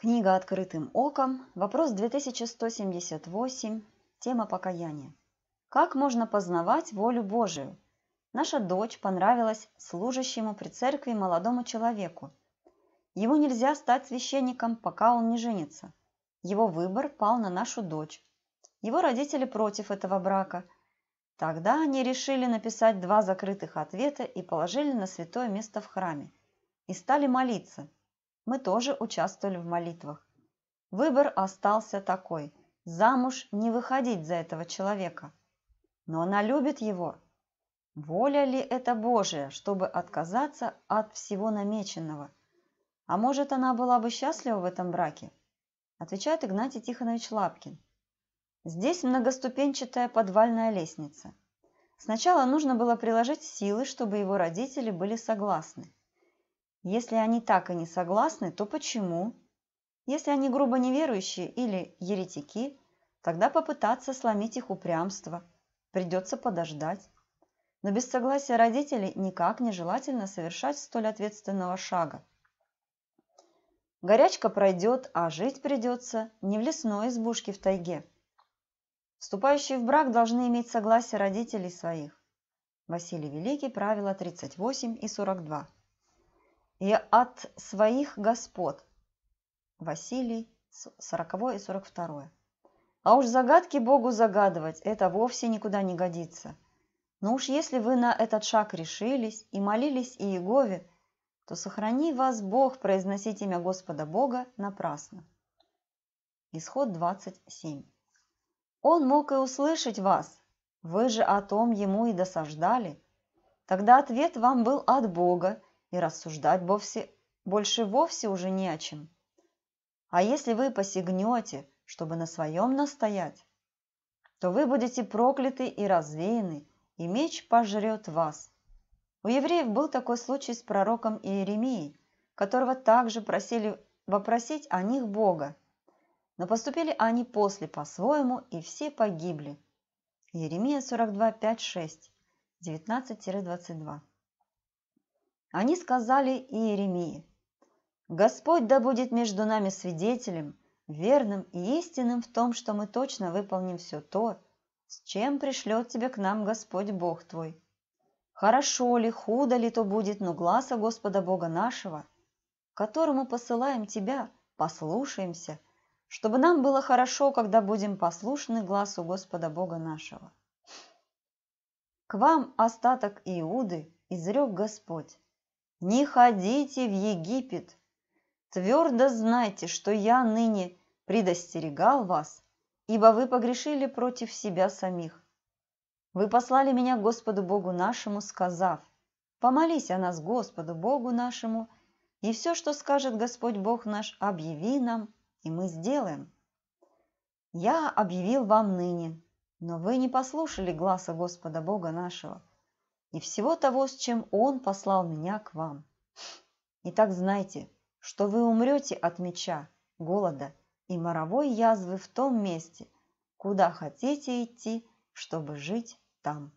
Книга «Открытым оком», вопрос 2178, тема покаяния. Как можно познавать волю Божию? Наша дочь понравилась служащему при церкви молодому человеку. Ему нельзя стать священником, пока он не женится. Его выбор пал на нашу дочь. Его родители против этого брака. Тогда они решили написать два закрытых ответа и положили на святое место в храме. И стали молиться – мы тоже участвовали в молитвах. Выбор остался такой – замуж не выходить за этого человека. Но она любит его. Воля ли это Божия, чтобы отказаться от всего намеченного? А может, она была бы счастлива в этом браке? Отвечает Игнатий Тихонович Лапкин. Здесь многоступенчатая подвальная лестница. Сначала нужно было приложить силы, чтобы его родители были согласны. Если они так и не согласны, то почему? Если они грубо неверующие или еретики, тогда попытаться сломить их упрямство. Придется подождать. Но без согласия родителей никак нежелательно совершать столь ответственного шага. Горячка пройдет, а жить придется не в лесной избушке в тайге. Вступающие в брак должны иметь согласие родителей своих. Василий Великий, правила 38 и 42 и от своих господ. Василий, 40 и 42. А уж загадки Богу загадывать, это вовсе никуда не годится. Но уж если вы на этот шаг решились и молились Иегове, то сохрани вас Бог произносить имя Господа Бога напрасно. Исход 27. Он мог и услышать вас, вы же о том ему и досаждали. Тогда ответ вам был от Бога, и рассуждать вовсе, больше вовсе уже не о чем. А если вы посягнете, чтобы на своем настоять, то вы будете прокляты и развеяны, и меч пожрет вас. У евреев был такой случай с пророком Иеремией, которого также просили вопросить о них Бога. Но поступили они после по-своему, и все погибли. Иеремия 42, 5, 6, 19-22. Они сказали Иеремии, «Господь да будет между нами свидетелем, верным и истинным в том, что мы точно выполним все то, с чем пришлет тебе к нам Господь Бог твой. Хорошо ли, худо ли то будет, но глаза Господа Бога нашего, которому посылаем тебя, послушаемся, чтобы нам было хорошо, когда будем послушны глазу Господа Бога нашего». К вам остаток Иуды изрек Господь не ходите в Египет. Твердо знайте, что я ныне предостерегал вас, ибо вы погрешили против себя самих. Вы послали меня Господу Богу нашему, сказав, «Помолись о нас Господу Богу нашему, и все, что скажет Господь Бог наш, объяви нам, и мы сделаем». Я объявил вам ныне, но вы не послушали гласа Господа Бога нашего и всего того, с чем он послал меня к вам. Итак, знайте, что вы умрете от меча, голода и моровой язвы в том месте, куда хотите идти, чтобы жить там.